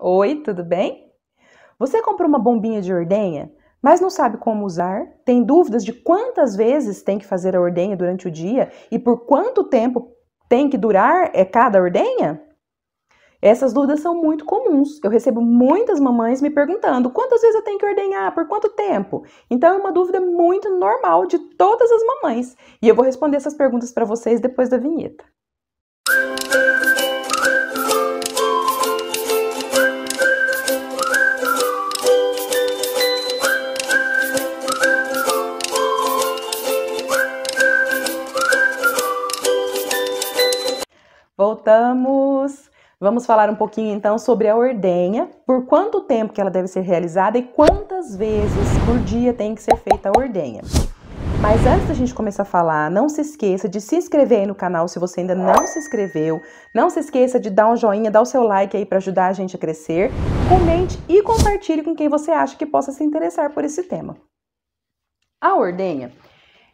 Oi, tudo bem? Você comprou uma bombinha de ordenha, mas não sabe como usar? Tem dúvidas de quantas vezes tem que fazer a ordenha durante o dia e por quanto tempo tem que durar é cada ordenha? Essas dúvidas são muito comuns. Eu recebo muitas mamães me perguntando quantas vezes eu tenho que ordenhar, por quanto tempo. Então é uma dúvida muito normal de todas as mamães. E eu vou responder essas perguntas para vocês depois da vinheta. Voltamos! Vamos falar um pouquinho então sobre a ordenha, por quanto tempo que ela deve ser realizada e quantas vezes por dia tem que ser feita a ordenha. Mas antes da gente começar a falar, não se esqueça de se inscrever aí no canal se você ainda não se inscreveu. Não se esqueça de dar um joinha, dar o seu like aí para ajudar a gente a crescer. Comente e compartilhe com quem você acha que possa se interessar por esse tema. A ordenha,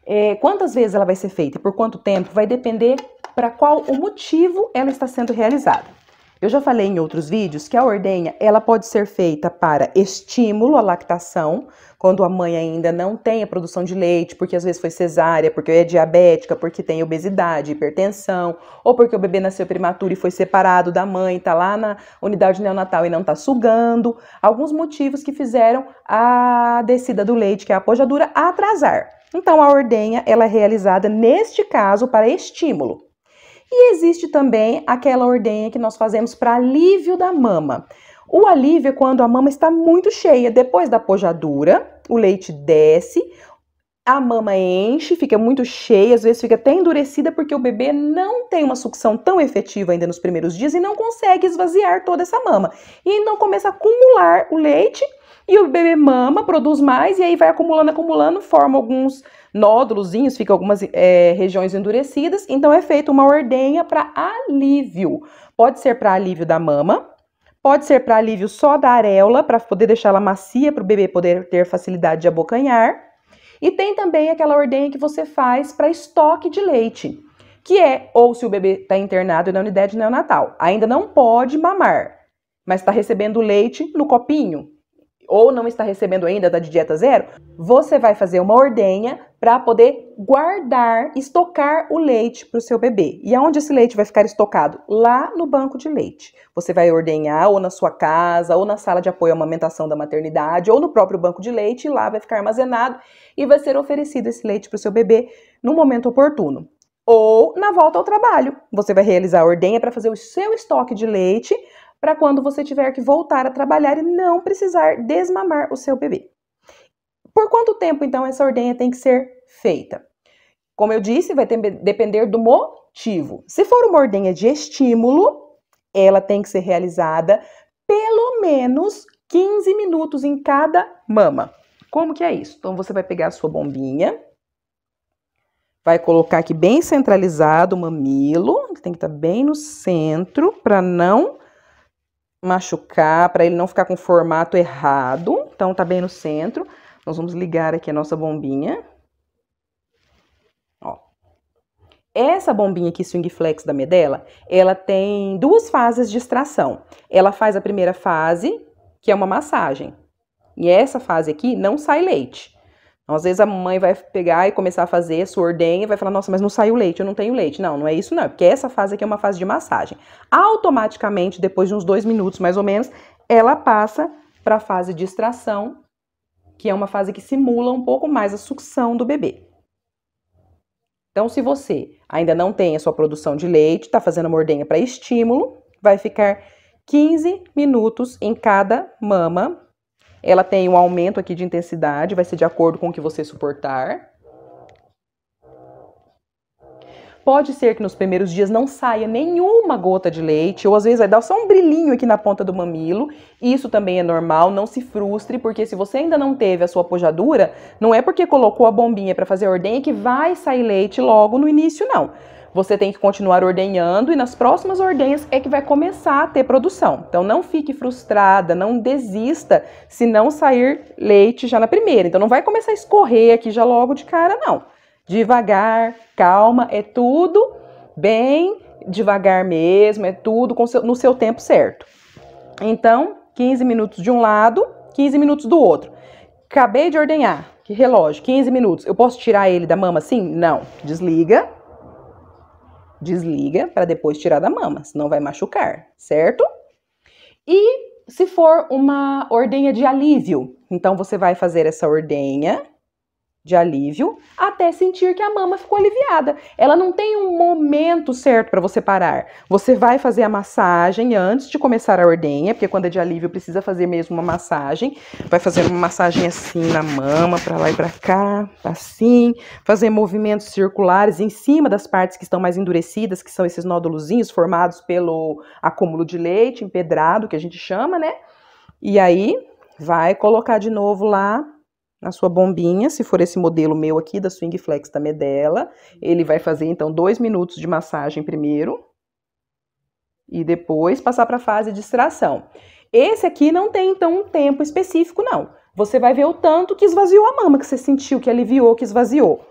é, quantas vezes ela vai ser feita e por quanto tempo, vai depender para qual o motivo ela está sendo realizada. Eu já falei em outros vídeos que a ordenha ela pode ser feita para estímulo à lactação, quando a mãe ainda não tem a produção de leite, porque às vezes foi cesárea, porque é diabética, porque tem obesidade, hipertensão, ou porque o bebê nasceu prematuro e foi separado da mãe, está lá na unidade neonatal e não está sugando. Alguns motivos que fizeram a descida do leite, que é a apojadura, atrasar. Então a ordenha ela é realizada neste caso para estímulo. E existe também aquela ordenha que nós fazemos para alívio da mama. O alívio é quando a mama está muito cheia. Depois da pojadura, o leite desce, a mama enche, fica muito cheia, às vezes fica até endurecida porque o bebê não tem uma sucção tão efetiva ainda nos primeiros dias e não consegue esvaziar toda essa mama. E então começa a acumular o leite e o bebê mama, produz mais, e aí vai acumulando, acumulando, forma alguns nódulos, fica algumas é, regiões endurecidas. Então é feita uma ordenha para alívio. Pode ser para alívio da mama, pode ser para alívio só da areola, para poder deixar ela macia, para o bebê poder ter facilidade de abocanhar. E tem também aquela ordenha que você faz para estoque de leite, que é ou se o bebê está internado na unidade neonatal, ainda não pode mamar, mas está recebendo leite no copinho, ou não está recebendo ainda da dieta zero, você vai fazer uma ordenha para poder guardar, estocar o leite para o seu bebê. E aonde esse leite vai ficar estocado? Lá no banco de leite. Você vai ordenhar ou na sua casa, ou na sala de apoio à amamentação da maternidade, ou no próprio banco de leite, e lá vai ficar armazenado e vai ser oferecido esse leite para o seu bebê no momento oportuno. Ou na volta ao trabalho, você vai realizar a ordenha para fazer o seu estoque de leite para quando você tiver que voltar a trabalhar e não precisar desmamar o seu bebê. Por quanto tempo, então, essa ordenha tem que ser feita? Como eu disse, vai ter, depender do motivo. Se for uma ordenha de estímulo, ela tem que ser realizada pelo menos 15 minutos em cada mama. Como que é isso? Então você vai pegar a sua bombinha, vai colocar aqui bem centralizado o mamilo, que tem que estar tá bem no centro para não machucar, para ele não ficar com o formato errado. Então, tá bem no centro. Nós vamos ligar aqui a nossa bombinha. Ó. Essa bombinha aqui, Swing Flex da Medela, ela tem duas fases de extração. Ela faz a primeira fase, que é uma massagem. E essa fase aqui não sai leite. Então, às vezes a mãe vai pegar e começar a fazer a sua ordenha e vai falar: Nossa, mas não saiu leite, eu não tenho leite. Não, não é isso, não. É porque essa fase aqui é uma fase de massagem. Automaticamente, depois de uns dois minutos mais ou menos, ela passa para a fase de extração, que é uma fase que simula um pouco mais a sucção do bebê. Então, se você ainda não tem a sua produção de leite, está fazendo uma ordenha para estímulo, vai ficar 15 minutos em cada mama ela tem um aumento aqui de intensidade, vai ser de acordo com o que você suportar. Pode ser que nos primeiros dias não saia nenhuma gota de leite, ou às vezes vai dar só um brilhinho aqui na ponta do mamilo. Isso também é normal, não se frustre, porque se você ainda não teve a sua pojadura, não é porque colocou a bombinha para fazer a ordenha que vai sair leite logo no início, não você tem que continuar ordenhando e nas próximas ordenhas é que vai começar a ter produção. Então não fique frustrada, não desista se não sair leite já na primeira. Então não vai começar a escorrer aqui já logo de cara, não. Devagar, calma, é tudo bem devagar mesmo, é tudo no seu tempo certo. Então, 15 minutos de um lado, 15 minutos do outro. Acabei de ordenhar, que relógio, 15 minutos. Eu posso tirar ele da mama assim? Não. Desliga, Desliga para depois tirar da mama, senão vai machucar, certo? E se for uma ordenha de alívio, então você vai fazer essa ordenha de alívio até sentir que a mama ficou aliviada. Ela não tem um momento certo para você parar. Você vai fazer a massagem antes de começar a ordenha, porque quando é de alívio precisa fazer mesmo uma massagem. Vai fazer uma massagem assim na mama, para lá e para cá, assim, fazer movimentos circulares em cima das partes que estão mais endurecidas, que são esses nódulozinhos formados pelo acúmulo de leite empedrado, que a gente chama, né? E aí vai colocar de novo lá na sua bombinha, se for esse modelo meu aqui da Swing Flex da Medela, é ele vai fazer então dois minutos de massagem primeiro e depois passar para a fase de extração. Esse aqui não tem então um tempo específico não. Você vai ver o tanto que esvaziou a mama, que você sentiu, que aliviou, que esvaziou.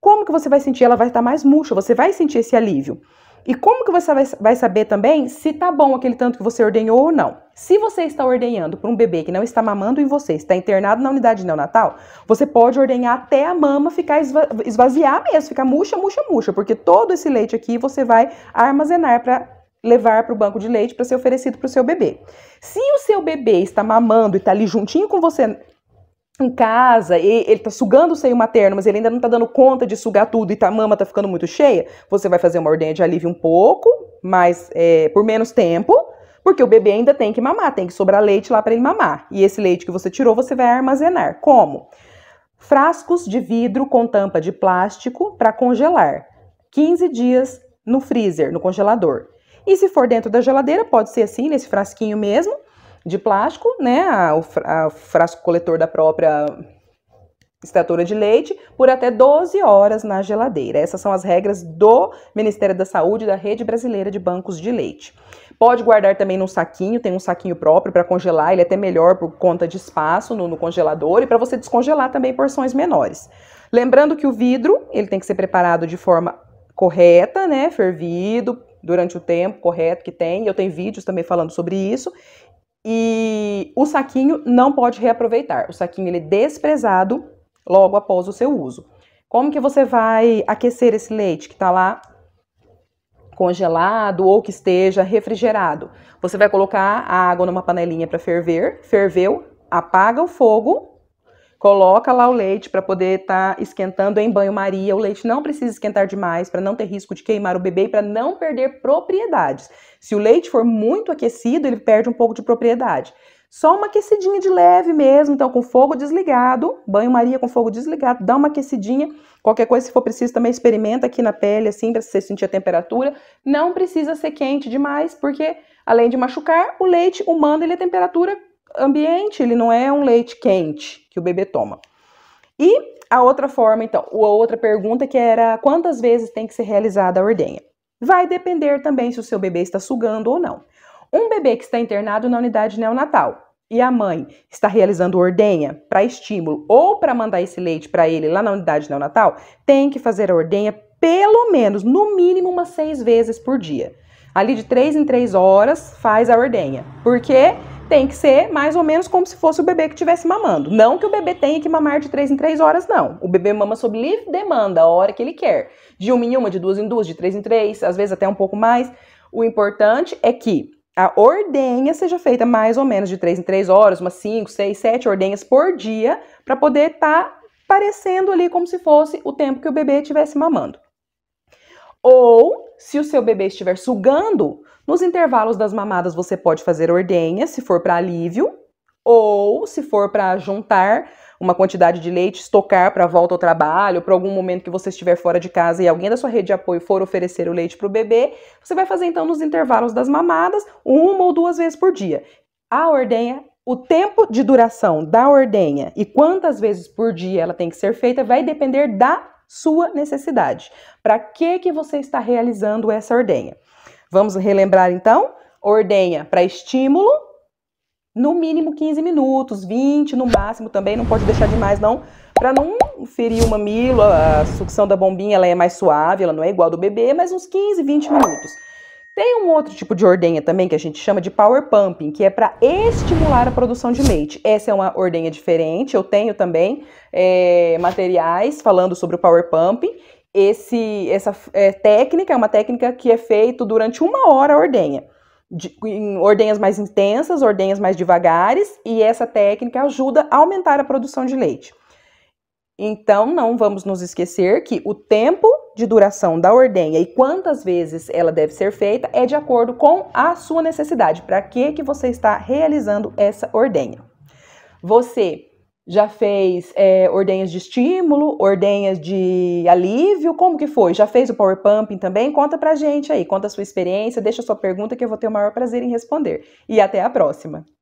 Como que você vai sentir? Ela vai estar tá mais murcha, você vai sentir esse alívio. E como que você vai, vai saber também se tá bom aquele tanto que você ordenhou ou não? Se você está ordenhando para um bebê que não está mamando em você, está internado na unidade neonatal, você pode ordenhar até a mama ficar esva esvaziar mesmo, ficar murcha, murcha, murcha, porque todo esse leite aqui você vai armazenar para levar para o banco de leite para ser oferecido para o seu bebê. Se o seu bebê está mamando e está ali juntinho com você em casa, ele está sugando o seio materno, mas ele ainda não está dando conta de sugar tudo e tá, a mama está ficando muito cheia, você vai fazer uma ordenha de alívio um pouco, mas é, por menos tempo, porque o bebê ainda tem que mamar, tem que sobrar leite lá para ele mamar. E esse leite que você tirou, você vai armazenar. Como? Frascos de vidro com tampa de plástico para congelar. 15 dias no freezer, no congelador. E se for dentro da geladeira, pode ser assim, nesse frasquinho mesmo, de plástico, né? O, frasco coletor da própria estatura de leite por até 12 horas na geladeira. Essas são as regras do Ministério da Saúde da Rede Brasileira de Bancos de Leite. Pode guardar também num saquinho, tem um saquinho próprio para congelar, ele é até melhor por conta de espaço no, no congelador e para você descongelar também porções menores. Lembrando que o vidro, ele tem que ser preparado de forma correta, né, fervido durante o tempo correto que tem. Eu tenho vídeos também falando sobre isso. E o saquinho não pode reaproveitar. O saquinho ele é desprezado logo após o seu uso. Como que você vai aquecer esse leite que está lá congelado ou que esteja refrigerado? Você vai colocar a água numa panelinha para ferver, ferveu, apaga o fogo, coloca lá o leite para poder estar tá esquentando em banho-maria. O leite não precisa esquentar demais para não ter risco de queimar o bebê e para não perder propriedades. Se o leite for muito aquecido, ele perde um pouco de propriedade. Só uma aquecidinha de leve mesmo, então com fogo desligado, banho-maria com fogo desligado, dá uma aquecidinha. Qualquer coisa, se for preciso, também experimenta aqui na pele, assim, para você sentir a temperatura. Não precisa ser quente demais, porque além de machucar, o leite humano ele é temperatura ambiente, ele não é um leite quente que o bebê toma. E a outra forma, então, a outra pergunta que era quantas vezes tem que ser realizada a ordenha? Vai depender também se o seu bebê está sugando ou não. Um bebê que está internado na unidade neonatal e a mãe está realizando ordenha para estímulo ou para mandar esse leite para ele lá na unidade neonatal, tem que fazer a ordenha pelo menos, no mínimo, umas seis vezes por dia. Ali de três em três horas faz a ordenha. Porque tem que ser mais ou menos como se fosse o bebê que estivesse mamando. Não que o bebê tenha que mamar de três em três horas, não. O bebê mama sob livre demanda, a hora que ele quer. De uma em uma, de duas em duas, de três em três, às vezes até um pouco mais. O importante é que a ordenha seja feita mais ou menos de 3 em 3 horas, umas 5, 6, 7 ordenhas por dia, para poder estar tá parecendo ali como se fosse o tempo que o bebê estivesse mamando. Ou, se o seu bebê estiver sugando, nos intervalos das mamadas você pode fazer ordenha, se for para alívio, ou se for para juntar uma quantidade de leite, estocar para volta ao trabalho, para algum momento que você estiver fora de casa e alguém da sua rede de apoio for oferecer o leite para o bebê, você vai fazer então nos intervalos das mamadas, uma ou duas vezes por dia. A ordenha o tempo de duração da ordenha e quantas vezes por dia ela tem que ser feita vai depender da sua necessidade. Para que que você está realizando essa ordenha? Vamos relembrar então? Ordenha para estímulo, no mínimo 15 minutos, 20 no máximo também, não pode deixar demais não, para não ferir o mamilo, a sucção da bombinha ela é mais suave, ela não é igual do bebê, mas uns 15, 20 minutos. Tem um outro tipo de ordenha também que a gente chama de power pumping, que é para estimular a produção de leite. Essa é uma ordenha diferente. Eu tenho também é, materiais falando sobre o power pumping. Esse, essa é, técnica é uma técnica que é feita durante uma hora a ordenha de, em ordenhas mais intensas, ordenhas mais devagares, e essa técnica ajuda a aumentar a produção de leite. Então, não vamos nos esquecer que o tempo de duração da ordenha e quantas vezes ela deve ser feita é de acordo com a sua necessidade, para que, que você está realizando essa ordenha. Você já fez é, ordenhas de estímulo, ordenhas de alívio, como que foi? Já fez o power pumping também? Conta pra gente aí, conta a sua experiência, deixa a sua pergunta que eu vou ter o maior prazer em responder. E até a próxima!